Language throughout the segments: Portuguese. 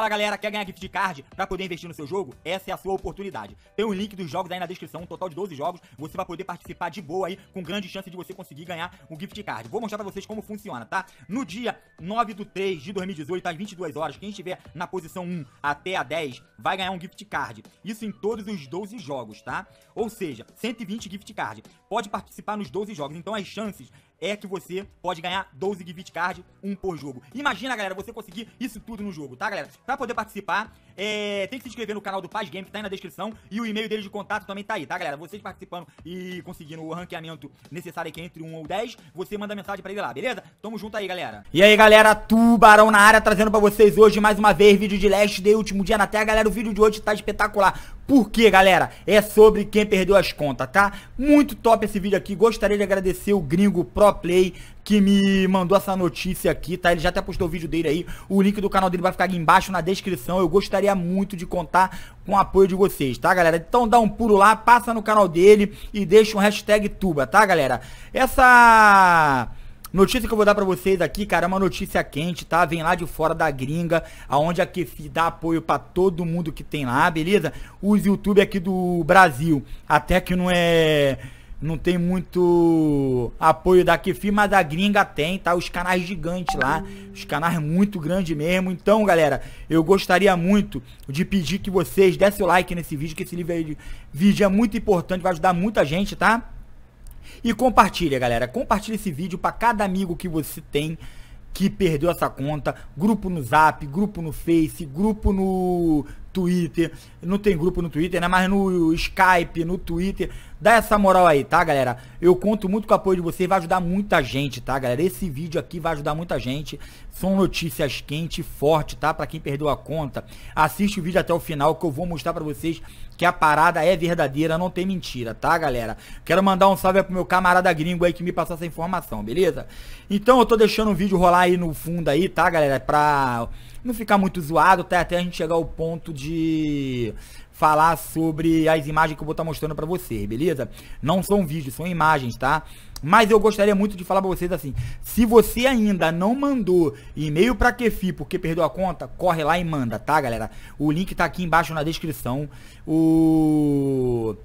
Fala galera, quer ganhar gift card para poder investir no seu jogo? Essa é a sua oportunidade. Tem o link dos jogos aí na descrição, um total de 12 jogos. Você vai poder participar de boa aí, com grande chance de você conseguir ganhar um gift card. Vou mostrar para vocês como funciona, tá? No dia 9 do 3 de 2018, às 22 horas, quem estiver na posição 1 até a 10 vai ganhar um gift card. Isso em todos os 12 jogos, tá? Ou seja, 120 gift card. Pode participar nos 12 jogos, então as chances é que você pode ganhar 12 gift card, um por jogo. Imagina, galera, você conseguir isso tudo no jogo, tá, galera? Pra poder participar, é, tem que se inscrever no canal do Paz Game, que tá aí na descrição, e o e-mail dele de contato também tá aí, tá, galera? Vocês participando e conseguindo o ranqueamento necessário aqui entre 1 ou 10, você manda mensagem pra ele lá, beleza? Tamo junto aí, galera. E aí, galera, Tubarão na área, trazendo pra vocês hoje mais uma vez vídeo de Last Day, último dia na Terra. Galera, o vídeo de hoje tá espetacular porque, galera, é sobre quem perdeu as contas, tá? Muito top esse vídeo aqui. Gostaria de agradecer o gringo Pro Play que me mandou essa notícia aqui, tá? Ele já até postou o vídeo dele aí. O link do canal dele vai ficar aqui embaixo na descrição. Eu gostaria muito de contar com o apoio de vocês, tá, galera? Então dá um pulo lá, passa no canal dele e deixa um hashtag tuba, tá, galera? Essa Notícia que eu vou dar para vocês aqui, cara, é uma notícia quente, tá? Vem lá de fora da gringa, aonde a QFI dá apoio para todo mundo que tem lá, beleza? Os YouTube aqui do Brasil, até que não é não tem muito apoio da Kefi, mas a gringa tem, tá? Os canais gigantes lá, os canais muito grandes mesmo. Então, galera, eu gostaria muito de pedir que vocês dessem o like nesse vídeo, que esse vídeo é muito importante, vai ajudar muita gente, tá? E compartilha, galera. Compartilha esse vídeo para cada amigo que você tem que perdeu essa conta. Grupo no Zap, grupo no Face, grupo no Twitter. Não tem grupo no Twitter, né? Mas no Skype, no Twitter. Dá essa moral aí, tá, galera? Eu conto muito com o apoio de vocês. Vai ajudar muita gente, tá, galera? Esse vídeo aqui vai ajudar muita gente. São notícias quentes, forte, tá? Pra quem perdeu a conta, assiste o vídeo até o final que eu vou mostrar pra vocês que a parada é verdadeira, não tem mentira, tá, galera? Quero mandar um salve pro meu camarada gringo aí que me passou essa informação, beleza? Então eu tô deixando o vídeo rolar aí no fundo aí, tá, galera? Pra não ficar muito zoado, até tá? Até a gente chegar ao ponto de falar sobre as imagens que eu vou estar tá mostrando pra vocês, beleza? Não são vídeos, são imagens, tá? Mas eu gostaria muito de falar pra vocês assim, se você ainda não mandou e-mail pra Kefi porque perdeu a conta, corre lá e manda, tá, galera? O link tá aqui embaixo na descrição. O...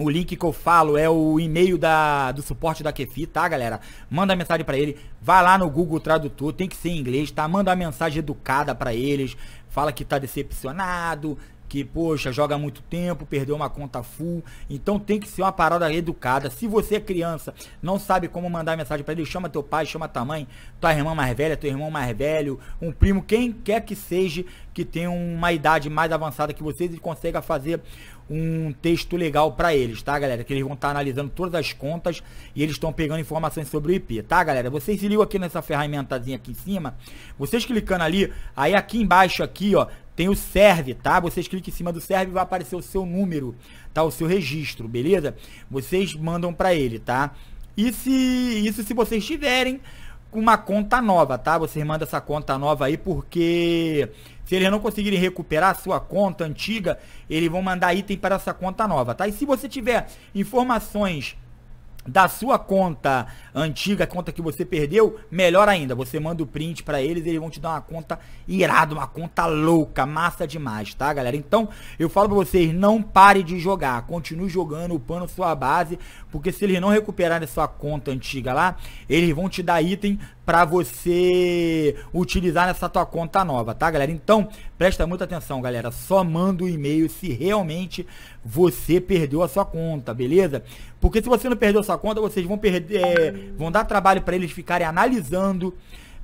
O link que eu falo é o e-mail da, do suporte da Kefi, tá, galera? Manda mensagem para ele. Vai lá no Google Tradutor, tem que ser em inglês, tá? Manda uma mensagem educada para eles. Fala que tá decepcionado, que, poxa, joga muito tempo, perdeu uma conta full. Então tem que ser uma parada educada. Se você é criança, não sabe como mandar mensagem para ele, chama teu pai, chama tua mãe, tua irmã mais velha, teu irmão mais velho, um primo, quem quer que seja que tenha uma idade mais avançada que vocês e consiga fazer um texto legal para eles, tá, galera? Que eles vão estar tá analisando todas as contas e eles estão pegando informações sobre o IP, tá, galera? Vocês ligam aqui nessa ferramentazinha aqui em cima, vocês clicando ali, aí aqui embaixo aqui, ó, tem o serve, tá? Vocês clicam em cima do serve e vai aparecer o seu número, tá? O seu registro, beleza? Vocês mandam para ele, tá? E se isso se vocês tiverem com uma conta nova, tá? Vocês mandam essa conta nova aí porque se eles não conseguirem recuperar a sua conta antiga, eles vão mandar item para essa conta nova, tá? E se você tiver informações da sua conta antiga, conta que você perdeu, melhor ainda, você manda o print para eles, eles vão te dar uma conta irada, uma conta louca, massa demais, tá, galera? Então, eu falo para vocês, não pare de jogar, continue jogando, upando sua base, porque se eles não recuperarem sua conta antiga lá, eles vão te dar item para você utilizar nessa tua conta nova, tá, galera? Então, presta muita atenção, galera. Só manda o um e-mail se realmente você perdeu a sua conta, beleza? Porque se você não perdeu a sua conta, vocês vão perder, é, vão dar trabalho para eles ficarem analisando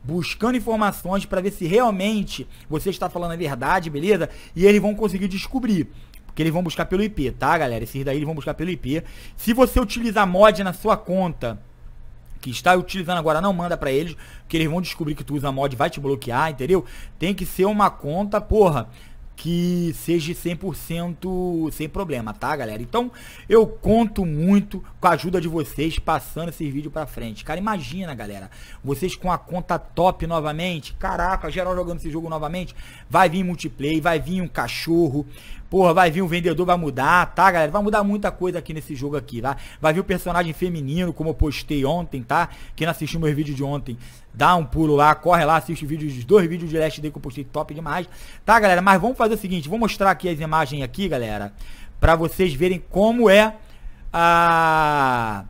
buscando informações para ver se realmente você está falando a verdade, beleza? E eles vão conseguir descobrir. Porque eles vão buscar pelo IP, tá, galera? Esses daí eles vão buscar pelo IP. Se você utilizar mod na sua conta, que está utilizando agora, não manda para eles, porque eles vão descobrir que tu usa mod, vai te bloquear, entendeu? Tem que ser uma conta, porra que seja 100% sem problema, tá, galera? Então, eu conto muito com a ajuda de vocês passando esse vídeo pra frente. Cara, imagina, galera, vocês com a conta top novamente, caraca, geral jogando esse jogo novamente, vai vir multiplayer, vai vir um cachorro, porra, vai vir um vendedor, vai mudar, tá, galera? Vai mudar muita coisa aqui nesse jogo aqui, tá? Vai vir o um personagem feminino, como eu postei ontem, tá? Quem não assistiu meu vídeo de ontem, Dá um pulo lá, corre lá, assiste vídeos, dois vídeos de Last Day que eu postei top demais. Tá, galera? Mas vamos fazer o seguinte, vou mostrar aqui as imagens aqui, galera, para vocês verem como é a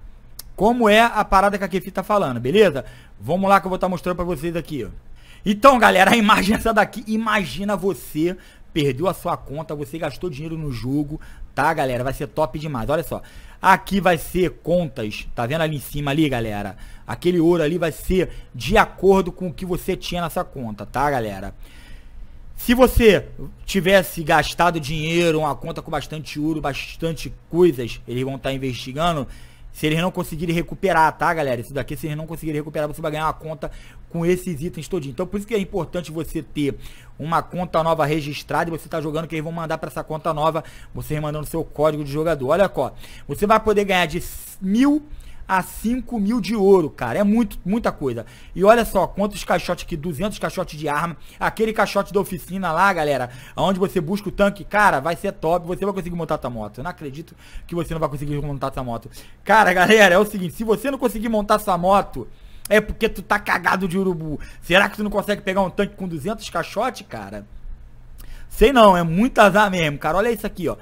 como é a parada que a Kefi tá falando, beleza? Vamos lá que eu vou estar tá mostrando para vocês aqui, ó. Então, galera, a imagem é essa daqui. Imagina você perdeu a sua conta, você gastou dinheiro no jogo, tá, galera? Vai ser top demais. Olha só. Aqui vai ser contas, tá vendo ali em cima ali, galera? Aquele ouro ali vai ser de acordo com o que você tinha nessa conta, tá, galera? Se você tivesse gastado dinheiro, uma conta com bastante ouro, bastante coisas, eles vão estar tá investigando, se eles não conseguirem recuperar, tá, galera? Isso daqui, se eles não conseguirem recuperar, você vai ganhar uma conta com esses itens todinhos. Então, por isso que é importante você ter uma conta nova registrada e você tá jogando, que eles vão mandar para essa conta nova, você mandando seu código de jogador. Olha só, você vai poder ganhar de mil a 5 mil de ouro, cara. É muito, muita coisa. E olha só, quantos caixotes aqui, 200 caixotes de arma. Aquele caixote da oficina lá, galera, onde você busca o tanque, cara, vai ser top. Você vai conseguir montar essa moto. Eu não acredito que você não vai conseguir montar sua moto. Cara, galera, é o seguinte, se você não conseguir montar sua moto... É porque tu tá cagado de urubu. Será que tu não consegue pegar um tanque com 200 caixotes, cara? Sei não, é muito azar mesmo, cara. Olha isso aqui, ó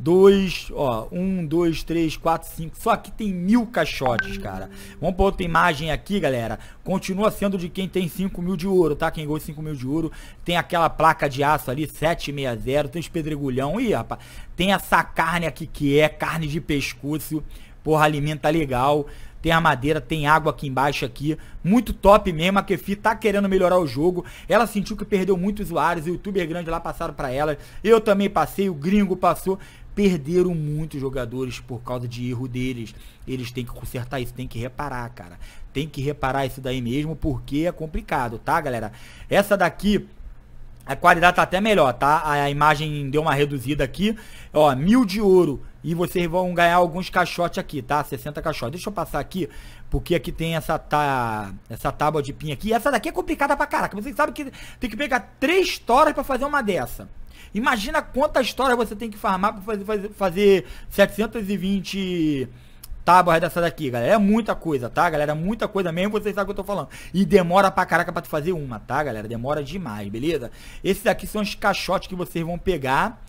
dois, ó, um, dois, três, quatro, cinco. Só que tem mil caixotes, cara. Vamos pra outra imagem aqui, galera. Continua sendo de quem tem 5 mil de ouro, tá? Quem ganhou 5 mil de ouro. Tem aquela placa de aço ali, 760. Tem os pedregulhão. Ih, rapaz. Tem essa carne aqui que é carne de pescoço. Porra, alimenta legal tem a madeira, tem água aqui embaixo aqui, muito top mesmo, a Kefi tá querendo melhorar o jogo, ela sentiu que perdeu muitos usuários, o youtuber grande lá passaram para ela, eu também passei, o gringo passou, perderam muitos jogadores por causa de erro deles. Eles têm que consertar isso, tem que reparar, cara. Tem que reparar isso daí mesmo, porque é complicado, tá, galera? Essa daqui a qualidade tá até melhor, tá? A, imagem deu uma reduzida aqui. Ó, mil de ouro. E vocês vão ganhar alguns caixotes aqui, tá? 60 caixotes. Deixa eu passar aqui, porque aqui tem essa, tá, essa tábua de pin aqui. Essa daqui é complicada pra caraca. Vocês sabem que tem que pegar três toras pra fazer uma dessa. Imagina quanta história você tem que farmar para fazer, fazer, fazer 720 tábuas dessa daqui, galera. É muita coisa, tá, galera? É muita coisa mesmo, vocês sabem o que eu tô falando. E demora pra caraca pra tu fazer uma, tá, galera? Demora demais, beleza? Esses aqui são os caixotes que vocês vão pegar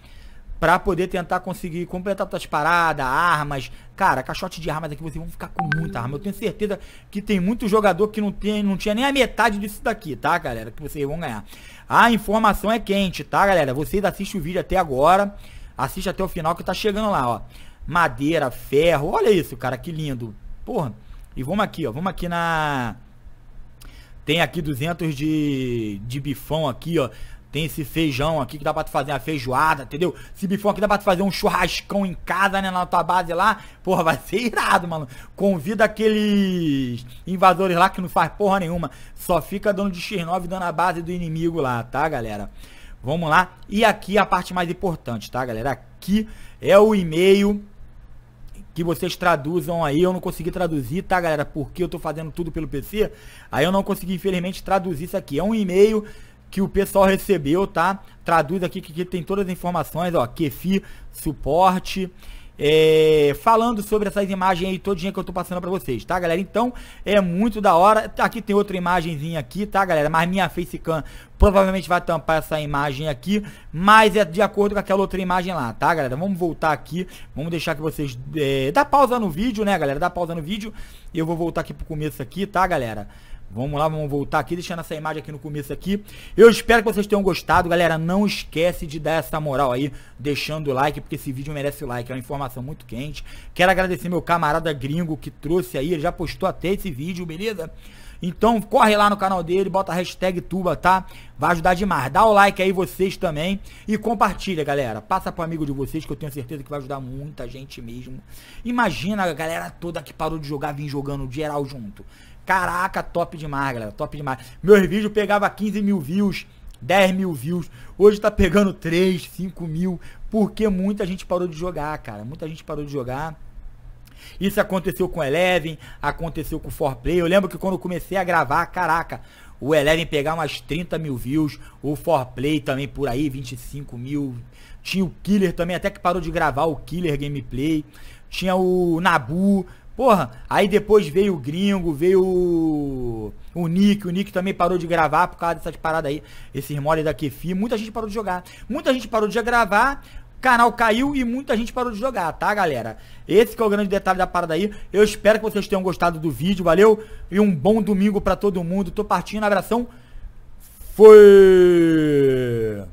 para poder tentar conseguir completar suas paradas, armas. Cara, caixote de armas aqui, vocês vão ficar com muita arma. Eu tenho certeza que tem muito jogador que não, tem, não tinha nem a metade disso daqui, tá, galera? Que vocês vão ganhar. A informação é quente, tá, galera? Vocês assistem o vídeo até agora. Assiste até o final que tá chegando lá, ó. Madeira, ferro, olha isso, cara, que lindo. Porra, e vamos aqui, ó, vamos aqui na... Tem aqui 200 de, de bifão aqui, ó. Tem esse feijão aqui que dá pra tu fazer uma feijoada, entendeu? Esse bifão aqui dá pra tu fazer um churrascão em casa, né? Na tua base lá. Porra, vai ser irado, mano. Convida aqueles invasores lá que não faz porra nenhuma. Só fica dando de X9 dando a base do inimigo lá, tá, galera? Vamos lá. E aqui a parte mais importante, tá, galera? Aqui é o e-mail que vocês traduzam aí. Eu não consegui traduzir, tá, galera? Porque eu tô fazendo tudo pelo PC. Aí eu não consegui, infelizmente, traduzir isso aqui. É um e-mail que o pessoal recebeu, tá? Traduz aqui que, tem todas as informações, ó, Kefi suporte, é, falando sobre essas imagens aí todinha que eu tô passando pra vocês, tá galera? Então, é muito da hora, aqui tem outra imagenzinha aqui, tá galera? Mas minha facecam provavelmente vai tampar essa imagem aqui, mas é de acordo com aquela outra imagem lá, tá galera? Vamos voltar aqui, vamos deixar que vocês, é, dá pausa no vídeo, né galera? Dá pausa no vídeo, eu vou voltar aqui pro começo aqui, tá galera? Vamos lá, vamos voltar aqui, deixando essa imagem aqui no começo aqui. Eu espero que vocês tenham gostado, galera. Não esquece de dar essa moral aí, deixando o like, porque esse vídeo merece o like. É uma informação muito quente. Quero agradecer meu camarada gringo que trouxe aí, ele já postou até esse vídeo, beleza? Então corre lá no canal dele, bota a hashtag tuba, tá? Vai ajudar demais. Dá o like aí vocês também e compartilha, galera. Passa pro amigo de vocês que eu tenho certeza que vai ajudar muita gente mesmo. Imagina a galera toda que parou de jogar vir jogando geral junto. Caraca, top demais, galera. Top demais. Meus vídeos pegava 15 mil views, 10 mil views. Hoje tá pegando 3, 5 mil. Porque muita gente parou de jogar, cara. Muita gente parou de jogar. Isso aconteceu com o Eleven, aconteceu com o Play. Eu lembro que quando eu comecei a gravar, caraca, o Eleven pegar umas 30 mil views, o Play também por aí, 25 mil. Tinha o Killer também, até que parou de gravar o Killer Gameplay. Tinha o Nabu, Porra, aí depois veio o gringo, veio o, Nick, o Nick também parou de gravar por causa dessas paradas aí, esses mole da Kefi, muita gente parou de jogar. Muita gente parou de gravar, canal caiu e muita gente parou de jogar, tá, galera? Esse é o grande detalhe da parada aí. Eu espero que vocês tenham gostado do vídeo, valeu? E um bom domingo pra todo mundo. Tô partindo, abração. Foi!